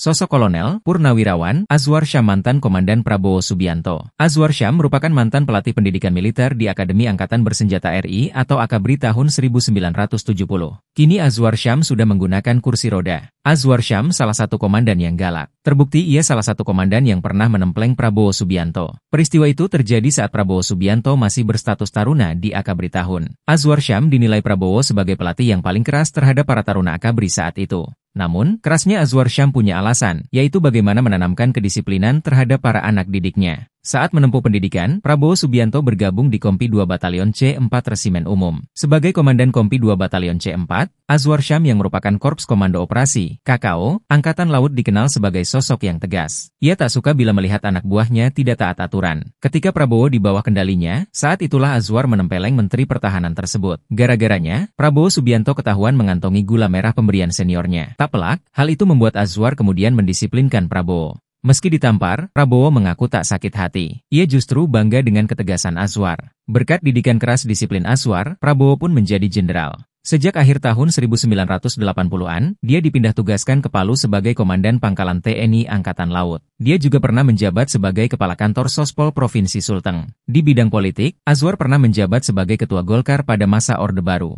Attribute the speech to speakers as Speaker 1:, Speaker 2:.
Speaker 1: Sosok Kolonel Purnawirawan Azwar Syam mantan Komandan Prabowo Subianto. Azwar Syam merupakan mantan pelatih pendidikan militer di Akademi Angkatan Bersenjata RI atau Akabri tahun 1970. Kini Azwar Syam sudah menggunakan kursi roda. Azwar Syam salah satu komandan yang galak. Terbukti ia salah satu komandan yang pernah menempleng Prabowo Subianto. Peristiwa itu terjadi saat Prabowo Subianto masih berstatus taruna di Akabri tahun. Azwar Syam dinilai Prabowo sebagai pelatih yang paling keras terhadap para taruna Akabri saat itu. Namun, kerasnya Azwar Syam punya alasan, yaitu bagaimana menanamkan kedisiplinan terhadap para anak didiknya. Saat menempuh pendidikan, Prabowo Subianto bergabung di Kompi 2 Batalion C4 Resimen Umum. Sebagai Komandan Kompi 2 Batalion C4, Azwar Syam yang merupakan Korps Komando Operasi, KKO, Angkatan Laut dikenal sebagai sosok yang tegas. Ia tak suka bila melihat anak buahnya tidak taat aturan. Ketika Prabowo di bawah kendalinya, saat itulah Azwar menempeleng Menteri Pertahanan tersebut. Gara-garanya, Prabowo Subianto ketahuan mengantongi gula merah pemberian seniornya. Tak pelak, hal itu membuat Azwar kemudian mendisiplinkan Prabowo. Meski ditampar, Prabowo mengaku tak sakit hati. Ia justru bangga dengan ketegasan Azwar. Berkat didikan keras disiplin Azwar, Prabowo pun menjadi jenderal. Sejak akhir tahun 1980-an, dia dipindah tugaskan ke Palu sebagai Komandan Pangkalan TNI Angkatan Laut. Dia juga pernah menjabat sebagai Kepala Kantor Sospol Provinsi Sulteng. Di bidang politik, Azwar pernah menjabat sebagai Ketua Golkar pada masa Orde Baru.